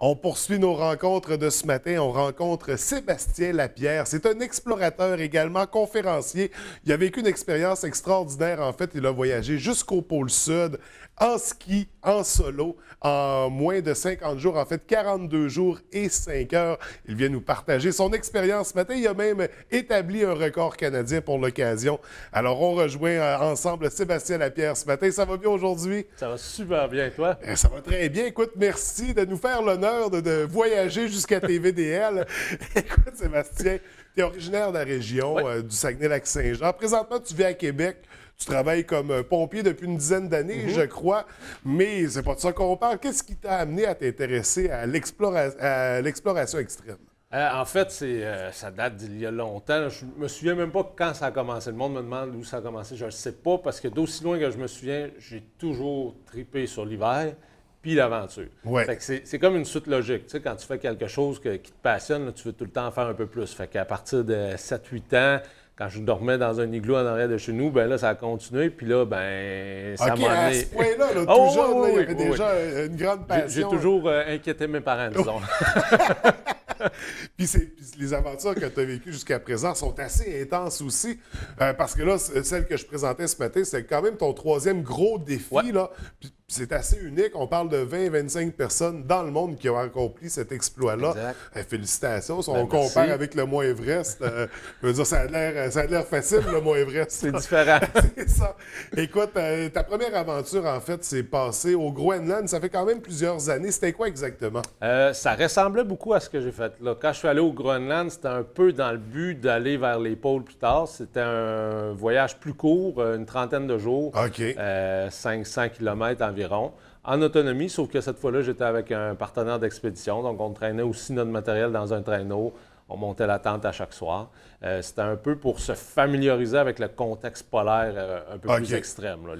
On poursuit nos rencontres de ce matin. On rencontre Sébastien Lapierre. C'est un explorateur également, conférencier. Il a vécu une expérience extraordinaire. En fait, il a voyagé jusqu'au pôle sud en ski, en solo, en moins de 50 jours, en fait 42 jours et 5 heures. Il vient nous partager son expérience ce matin. Il a même établi un record canadien pour l'occasion. Alors, on rejoint euh, ensemble Sébastien Lapierre ce matin. Ça va bien aujourd'hui? Ça va super bien, toi? Eh, ça va très bien. Écoute, merci de nous faire l'honneur de, voyager jusqu'à TVDL. Écoute, Sébastien, tu es originaire de la région euh, du Saguenay-Lac-Saint-Jean. Présentement, tu vis à Québec. Tu travailles comme euh, pompier depuis une dizaine d'années, mhm. je crois, mais c'est pas de ça qu'on parle. Qu'est-ce qui t'a amené à t'intéresser à l'exploration extrême? Euh, en fait, c'est, ça date d'il y a longtemps. Je me souviens même pas quand ça a commencé. Le monde me demande où ça a commencé. Je ne sais pas parce que d'aussi loin que je me souviens, j'ai toujours tripé sur l'hiver puis l'aventure. C'est comme une suite logique. Tu sais, quand tu fais quelque chose qui te passionne, tu veux tout le temps faire un peu plus. Fait qu'à partir de 7-8 ans, quand je dormais dans un igloo en arrière de chez nous, ben là, ça a continué. Puis là, ben, ça m'a à ce point-là, oh, il y avait déjà une grande passion. J'ai toujours euh, inquiété mes parents, oh. disons. puis, les aventures que tu as vécues jusqu'à présent sont assez intenses aussi, euh, parce que là, celle que je présentais ce matin, c'est quand même ton troisième gros défi. Là c'est assez unique. On parle de 20-25 personnes dans le monde qui ont accompli cet exploit-là. Eh, félicitations. Si on ben, compare avec le Mont Everest, euh, je veux dire, ça a l'air facile, le Mont Everest. c'est différent. c'est ça. Écoute, euh, ta première aventure, en fait, s'est passée au Groenland. Ça fait quand même plusieurs années. C'était quoi exactement? Euh, ça ressemblait beaucoup à ce que j'ai fait là. Quand je suis allé au Groenland, c'était un peu dans le but d'aller vers les pôles plus tard. C'était un voyage plus court, une trentaine de jours. OK. 500 km environ en autonomie, sauf que cette fois-là, j'étais avec un partenaire d'expédition. Donc, on traînait aussi notre matériel dans un traîneau on montait la tente à chaque soir. Euh, c'était un peu pour se familiariser avec le contexte polaire euh, un peu plus extrême. Là,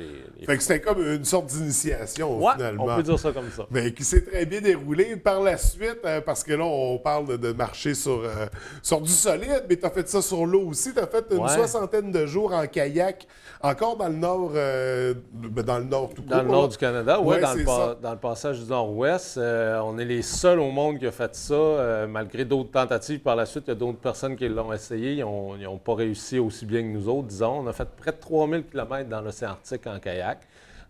Fait que c'était comme une sorte d'initiation, finalement. on peut dire ça comme ça. Mais qui s'est très bien déroulé par la suite, hein, parce que là, on parle de marcher sur, euh, sur du solide, mais tu as fait ça sur l'eau aussi. Tu as fait une soixantaine de jours en kayak, encore dans le nord, ben, dans le nord tout court. Dans le nord du Canada, oui, dans, dans, le passage du nord-ouest. on est les seuls au monde qui a fait ça, malgré d'autres tentatives par la suite, il y a d'autres personnes qui l'ont essayé. Ils n'ont pas réussi aussi bien que nous autres, disons. On a fait près de 3000 km dans l'océan Arctique en kayak.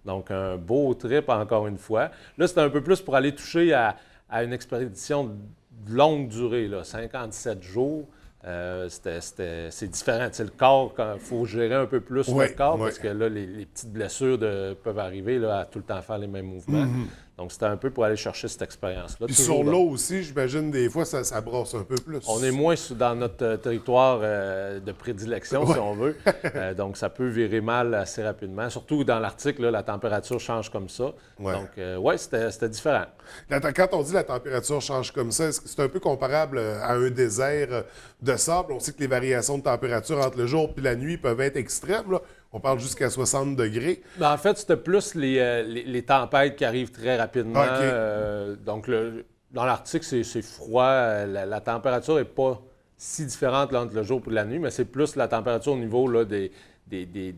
Donc, un beau trip, encore une fois. Là, c'était un peu plus pour aller toucher à, une expédition de longue durée, là, 57 jours. Euh, c'est différent. C'est le corps, il faut gérer un peu plus le corps parce que là, les, petites blessures peuvent arriver là, à tout le temps faire les mêmes mouvements. Mm-hmm. Donc, c'était un peu pour aller chercher cette expérience-là. Puis sur l'eau aussi, j'imagine, des fois, ça, brosse un peu plus. On est moins dans notre euh, territoire euh, de prédilection, si on veut. Euh, donc, ça peut virer mal assez rapidement. Surtout dans l'Arctique, la température change comme ça. Donc, oui, c'était différent. Quand on dit la température change comme ça, c'est un peu comparable à un désert de sable. On sait que les variations de température entre le jour et la nuit peuvent être extrêmes on parle jusqu'à 60 degrés. Ben, en fait, c'était plus euh, les, tempêtes qui arrivent très rapidement. Euh, donc, dans l'Arctique, c'est froid. Euh, la, température n'est pas si différente entre le jour et la nuit, mais c'est plus la température au niveau là, des, des, des,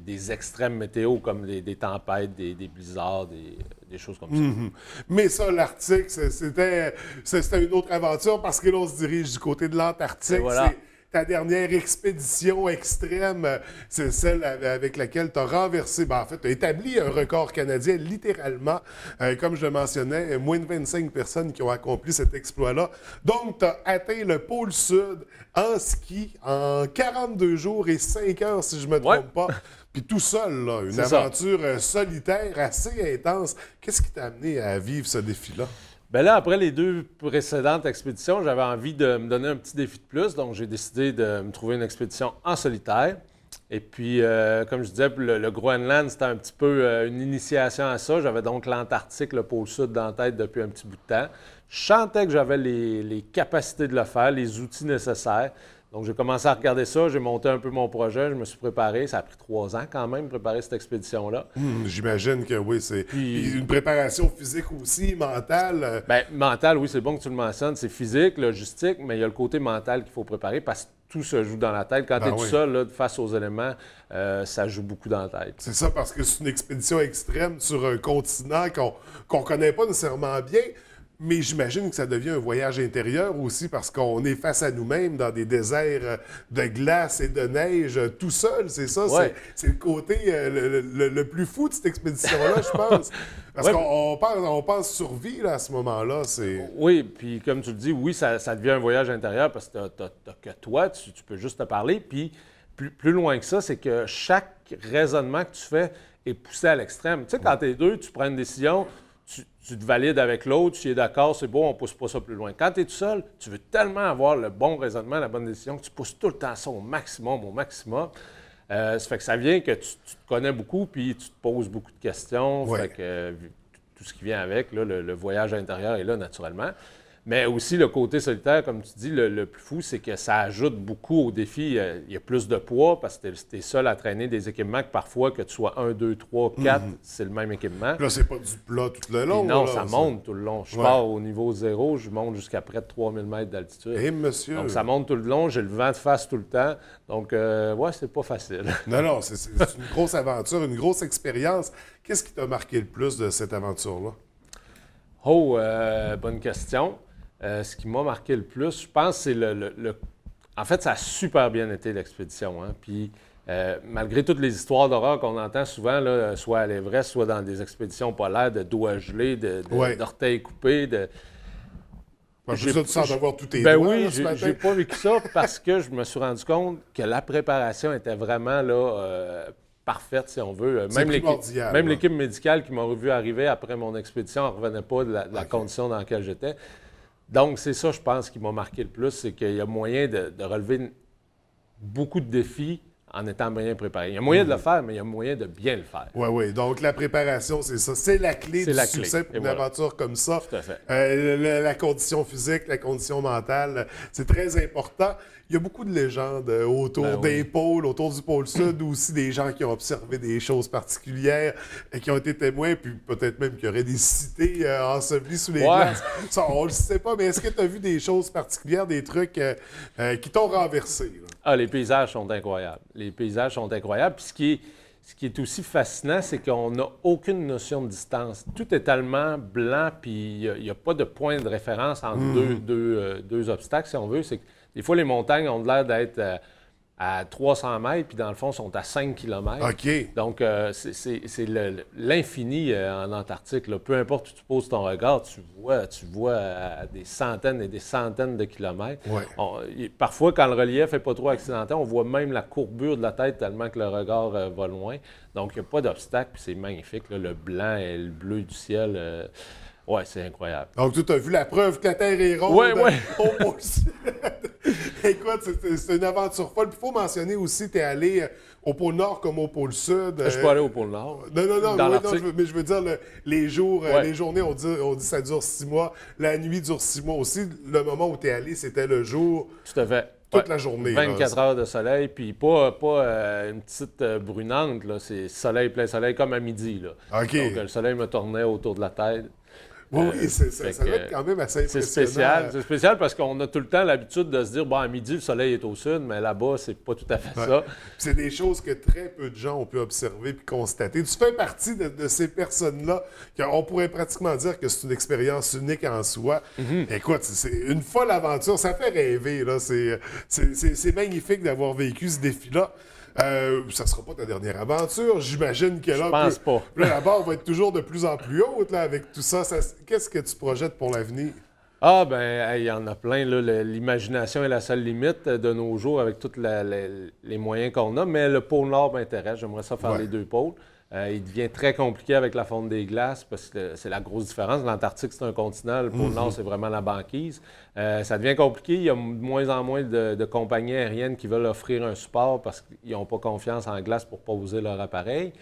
des, extrêmes météo, comme des, tempêtes, des, blizzards, des, choses comme ça. Mhm. Mais ça, l'Arctique, c'était une autre aventure parce que on se dirige du côté de l'Antarctique ta dernière expédition extrême, c'est celle avec laquelle tu as renversé, ben en fait, tu as établi un record canadien littéralement. Euh, comme je le mentionnais, moins de 25 personnes qui ont accompli cet exploit-là. Donc, tu as atteint le pôle sud en ski en 42 jours et 5 heures, si je ne me trompe pas. Puis tout seul, là, une aventure euh, solitaire assez intense. Qu'est-ce qui t'a amené à vivre ce défi-là? Bien là, après les deux précédentes expéditions, j'avais envie de me donner un petit défi de plus, donc j'ai décidé de me trouver une expédition en solitaire. Et puis, euh, comme je disais, le, Groenland, c'était un petit peu euh, une initiation à ça. J'avais donc l'Antarctique, le pôle sud dans la tête depuis un petit bout de temps. Je sentais que j'avais les capacités de le faire, les outils nécessaires. Donc, j'ai commencé à regarder ça, j'ai monté un peu mon projet, je me suis préparé. Ça a pris trois ans quand même, préparer cette expédition-là. Hmm, j'imagine que oui, c'est une préparation physique aussi, mentale. Bien, mentale, oui, c'est bon que tu le mentionnes. C'est physique, logistique, mais il y a le côté mental qu'il faut préparer parce que tout se joue dans la tête. Quand ben tu es tout seul, face aux éléments, euh, ça joue beaucoup dans la tête. C'est ça, parce que c'est une expédition extrême sur un continent qu'on ne connaît pas nécessairement bien mais j'imagine que ça devient un voyage intérieur aussi parce qu'on est face à nous-mêmes dans des déserts euh, de glace et de neige euh, tout seul, c'est ça? C'est le côté euh, le, plus fou de cette expédition-là, je pense. Parce qu'on pense, on pense survie là, à ce moment-là. Oui, puis comme tu le dis, oui, ça, devient un voyage intérieur parce que t'as que toi, tu, peux juste te parler. Puis plus, plus loin que ça, c'est que chaque raisonnement que tu fais est poussé à l'extrême. Tu sais, quand tu es deux, tu prends une décision tu, te valides avec l'autre, tu es d'accord, c'est bon, on ne pousse pas ça plus loin. Quand tu es tout seul, tu veux tellement avoir le bon raisonnement, la bonne décision, que tu pousses tout le temps ça au maximum, au maximum. Euh, ça fait que ça vient que tu, te connais beaucoup, puis tu te poses beaucoup de questions. Fait que, euh, tout ce qui vient avec, le, le, voyage intérieur est là naturellement. Mais aussi le côté solitaire, comme tu dis, le, plus fou, c'est que ça ajoute beaucoup au défi. Euh, il y a plus de poids parce que tu es, seul à traîner des équipements que parfois, que tu sois 1, 2, 3, 4, c'est le même équipement. Là, là, c'est pas du plat tout le long. non, ça monte tout le long. Je pars au niveau zéro, je monte jusqu'à près de 3000 mètres d'altitude. Eh, monsieur. Donc ça monte tout le long, j'ai le vent de face tout le temps. Donc, oui, euh, ouais, c'est pas facile. Non, non, c'est une grosse aventure, une grosse expérience. Qu'est-ce qui t'a marqué le plus de cette aventure-là? Oh, euh, bonne question. Euh, ce qui m'a marqué le plus, je pense, c'est le, En fait, ça a super bien été l'expédition. Hein. Puis, euh, malgré toutes les histoires d'horreur qu'on entend souvent, euh, soit à l'Everest, soit dans des expéditions polaires, de doigts gelés, de, de, coupés, de. tout ben oui, j'ai pas vécu ça parce que je me suis rendu compte que la préparation était vraiment là, parfaite, si on veut. Même l'équipe médicale qui m'a revu arriver après mon expédition ne revenait pas de la, condition dans laquelle j'étais. Donc, c'est ça, je pense, qui m'a marqué le plus, c'est qu'il y a moyen de, de relever beaucoup de défis en étant bien préparé. Il y a moyen de le mm. faire, mais il y a moyen de bien le faire. Oui, oui. Donc, la préparation, c'est ça. C'est la clé du la succès pour une aventure comme ça. Tout à fait. Euh, la, condition physique, la condition mentale, c'est très important. Il y a beaucoup de légendes euh, autour ben des pôles, autour du pôle sud, aussi des gens qui ont observé des choses particulières et qui ont été témoins, puis peut-être même qui auraient des cités euh, ensevelies sous les glaces. Ça, on le sait pas, mais est-ce que tu as vu des choses particulières, des trucs qui t'ont renversé? Ah, les paysages sont incroyables. Les paysages sont incroyables. Puis ce qui est, aussi fascinant, c'est qu'on n'a aucune notion de distance. Tout est tellement blanc, puis il n'y a, pas de point de référence entre hmm. euh, deux, obstacles, si on veut. C'est que des fois, les montagnes ont l'air d'être... Euh, à 300 mètres, puis dans le fond, sont à 5 km. OK. Donc, euh, c'est l'infini euh, en Antarctique. Peu importe où tu poses ton regard, tu vois, tu vois à des centaines et des centaines de kilomètres. parfois, quand le relief n'est pas trop accidenté, on voit même la courbure de la tête tellement que le regard euh, va loin. Donc, il n'y a pas d'obstacle, puis c'est magnifique. le blanc et le bleu du ciel. ouais, c'est incroyable. Donc, tu as vu la preuve que la Terre est ronde. Oui, oui. Écoute, c'est une aventure folle. Il faut mentionner aussi, tu es allé euh, au pôle Nord comme au pôle Sud. Je pas euh, aller au pôle Nord. Non, non, non, mais je veux dire, les jours, euh, les journées, on dit, on dit ça dure six mois. La nuit dure six mois aussi. Le moment où tu es allé, c'était le jour. Tu te Toute la journée. 24 heures de soleil, puis pas, pas une petite brunante, c'est soleil, plein soleil, comme à midi. Là. Donc, le soleil me tournait autour de la tête. Oui, euh, ça, doit être quand même assez C'est spécial. spécial parce qu'on a tout le temps l'habitude de se dire, bon, à midi, le soleil est au sud, mais là-bas, c'est pas tout à fait ça. C'est des choses que très peu de gens ont pu observer puis constater. Tu fais partie de, ces personnes-là qu'on pourrait pratiquement dire que c'est une expérience unique en soi. Mhm. Écoute, c'est une folle aventure. Ça fait rêver, là. C'est magnifique d'avoir vécu ce défi-là. Ça euh, ça sera pas ta dernière aventure. J'imagine que là, la barre va être toujours de plus en plus haute avec tout ça. Qu'est-ce que tu projettes pour l'avenir? Ah, ben, il y en a plein. L'imagination est la seule limite euh, de nos jours avec tous les moyens qu'on a. Mais le pôle Nord m'intéresse. J'aimerais ça faire les deux pôles. Euh, il devient très compliqué avec la fonte des glaces parce que c'est la grosse différence. L'Antarctique, c'est un continent, le pôle mhm. Nord, c'est vraiment la banquise. Euh, ça devient compliqué. Il y a de moins en moins de, de compagnies aériennes qui veulent offrir un support parce qu'ils n'ont pas confiance en glace pour poser leur appareil.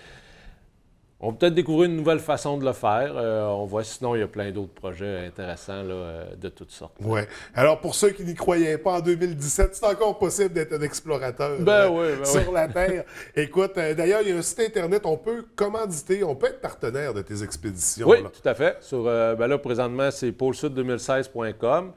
On va peut-être découvrir une nouvelle façon de le faire. Euh, on voit sinon, il y a plein d'autres projets intéressants euh, de toutes sortes. Oui. Alors, pour ceux qui n'y croyaient pas, en 2017, c'est encore possible d'être un explorateur ben euh, ben sur la Terre. Écoute, d'ailleurs, il y a un site Internet, on peut commanditer, on peut être partenaire de tes expéditions. Oui, tout à fait. Sur, ben là, présentement, c'est pôlesud2016.com.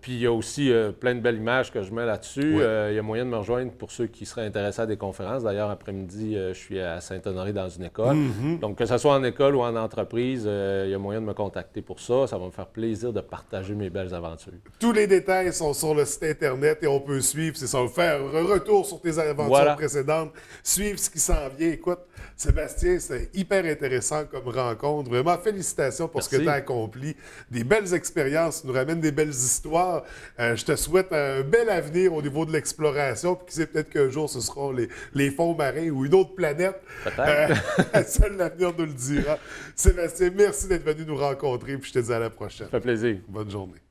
puis il y a aussi plein de belles images que je mets là-dessus. il y a moyen de me rejoindre pour ceux qui seraient intéressés à des conférences. D'ailleurs, après-midi, je suis à Saint-Honoré dans une école. Mhm. Donc, que ce soit en école ou en entreprise, euh, il y a moyen de me contacter pour ça. Ça va me faire plaisir de partager mes belles aventures. Tous les détails sont sur le site Internet et on peut suivre. C'est ça, faire un retour sur tes aventures précédentes, suivre ce qui s'en vient. Écoute, Sébastien, c'est hyper intéressant comme rencontre. Vraiment, félicitations pour ce que tu as accompli. Des belles expériences, nous ramènent des belles histoires. Euh, je te souhaite un bel avenir au niveau de l'exploration. qui sait, peut-être qu'un jour, ce seront les, les, fonds marins ou une autre planète euh, Seul l'avenir nous le dira. Hein. Sébastien, merci d'être venu nous rencontrer. Puis je te dis à la prochaine. Ça fait plaisir. Bonne journée.